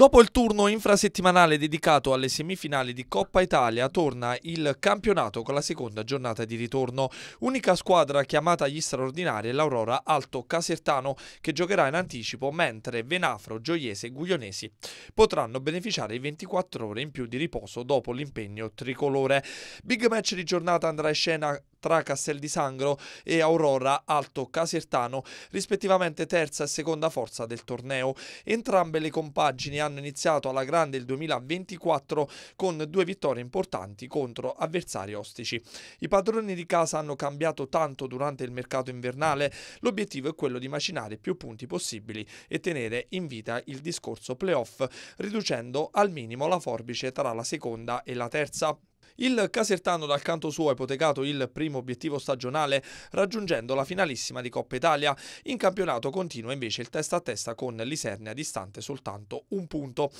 Dopo il turno infrasettimanale dedicato alle semifinali di Coppa Italia torna il campionato con la seconda giornata di ritorno. Unica squadra chiamata agli straordinari è l'Aurora Alto Casertano che giocherà in anticipo mentre Venafro, Gioiese e Guglionesi potranno beneficiare i 24 ore in più di riposo dopo l'impegno tricolore. Big match di giornata andrà in scena tra Castel di Sangro e Aurora Alto Casertano, rispettivamente terza e seconda forza del torneo. Entrambe le compagini hanno iniziato alla grande il 2024 con due vittorie importanti contro avversari ostici. I padroni di casa hanno cambiato tanto durante il mercato invernale, l'obiettivo è quello di macinare più punti possibili e tenere in vita il discorso playoff, riducendo al minimo la forbice tra la seconda e la terza. Il Casertano dal canto suo ha ipotecato il primo obiettivo stagionale raggiungendo la finalissima di Coppa Italia. In campionato continua invece il testa a testa con l'Isernia distante soltanto un punto.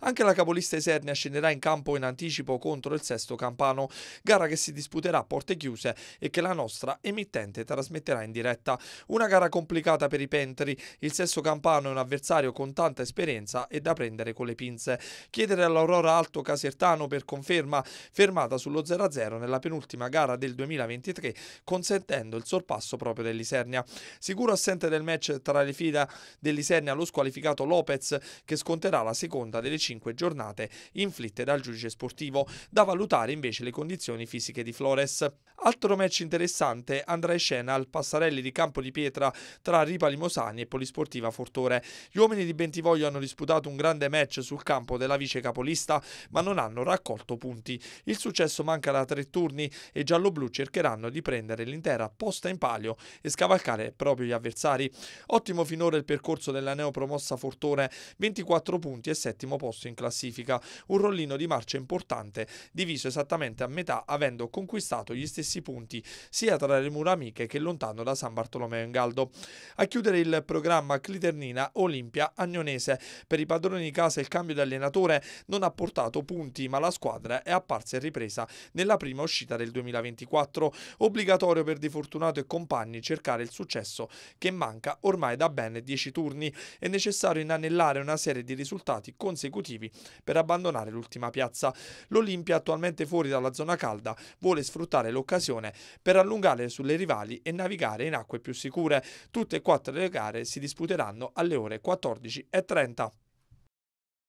Anche la capolista Isernia scenderà in campo in anticipo contro il sesto Campano, gara che si disputerà a porte chiuse e che la nostra emittente trasmetterà in diretta. Una gara complicata per i pentri, il sesto Campano è un avversario con tanta esperienza e da prendere con le pinze. Chiedere all'Aurora Alto Casertano per conferma, ferma fermata sullo 0-0 nella penultima gara del 2023, consentendo il sorpasso proprio dell'Isernia. Sicuro assente del match tra le fila dell'Isernia lo squalificato Lopez, che sconterà la seconda delle cinque giornate inflitte dal giudice sportivo. Da valutare invece le condizioni fisiche di Flores. Altro match interessante andrà in scena al Passarelli di Campo di Pietra tra Ripa Limosani e Polisportiva Fortore. Gli uomini di Bentivoglio hanno disputato un grande match sul campo della vice capolista, ma non hanno raccolto punti. Il successo successo manca da tre turni e i gialloblu cercheranno di prendere l'intera posta in palio e scavalcare proprio gli avversari. Ottimo finora il percorso della neopromossa Fortone, 24 punti e settimo posto in classifica, un rollino di marcia importante, diviso esattamente a metà avendo conquistato gli stessi punti sia tra le mura amiche che lontano da San Bartolomeo in Galdo. A chiudere il programma Cliternina Olimpia Agnonese, per i padroni di casa il cambio di allenatore non ha portato punti ma la squadra è apparsa in ripresa ripresa nella prima uscita del 2024. Obbligatorio per Di Fortunato e compagni cercare il successo che manca ormai da ben 10 turni. È necessario inanellare una serie di risultati consecutivi per abbandonare l'ultima piazza. L'Olimpia, attualmente fuori dalla zona calda, vuole sfruttare l'occasione per allungare sulle rivali e navigare in acque più sicure. Tutte e quattro le gare si disputeranno alle ore 14.30.